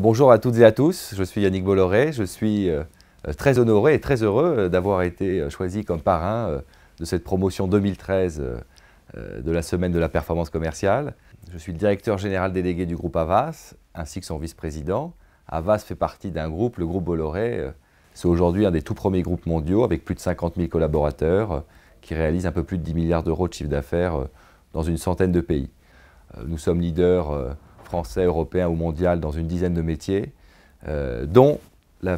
Bonjour à toutes et à tous, je suis Yannick Bolloré, je suis euh, euh, très honoré et très heureux euh, d'avoir été choisi comme parrain de cette promotion 2013 de la Semaine de la Performance Commerciale. Je suis le directeur général délégué du groupe Avas, ainsi que son vice-président. Avas fait partie d'un groupe, le groupe Bolloré. C'est aujourd'hui un des tout premiers groupes mondiaux avec plus de 50 000 collaborateurs qui réalisent un peu plus de 10 milliards d'euros de chiffre d'affaires dans une centaine de pays. Nous sommes leaders français, européen ou mondial dans une dizaine de métiers, euh, dont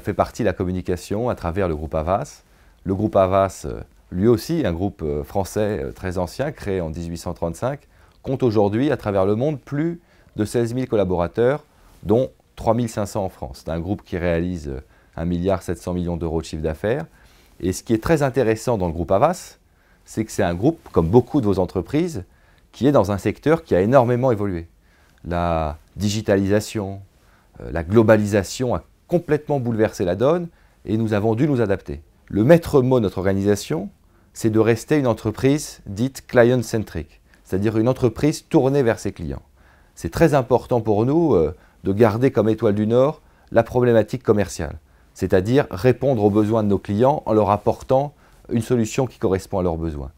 fait partie la communication à travers le groupe Avas. Le groupe Avas, euh, lui aussi, un groupe euh, français très ancien, créé en 1835, compte aujourd'hui à travers le monde plus de 16 000 collaborateurs, dont 3 500 en France. C'est un groupe qui réalise 1,7 milliard millions d'euros de chiffre d'affaires. Et ce qui est très intéressant dans le groupe Avas, c'est que c'est un groupe, comme beaucoup de vos entreprises, qui est dans un secteur qui a énormément évolué la digitalisation, euh, la globalisation a complètement bouleversé la donne et nous avons dû nous adapter. Le maître mot de notre organisation, c'est de rester une entreprise dite client-centric, c'est-à-dire une entreprise tournée vers ses clients. C'est très important pour nous euh, de garder comme étoile du Nord la problématique commerciale, c'est-à-dire répondre aux besoins de nos clients en leur apportant une solution qui correspond à leurs besoins.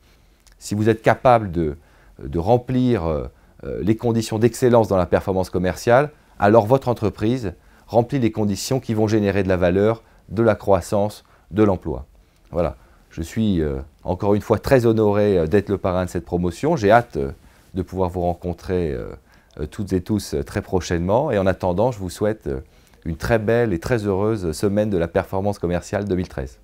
Si vous êtes capable de, de remplir euh, euh, les conditions d'excellence dans la performance commerciale, alors votre entreprise remplit les conditions qui vont générer de la valeur, de la croissance, de l'emploi. Voilà, je suis euh, encore une fois très honoré euh, d'être le parrain de cette promotion. J'ai hâte de pouvoir vous rencontrer toutes et tous très prochainement. Et en attendant, je vous souhaite une très belle et très heureuse semaine de la performance commerciale 2013.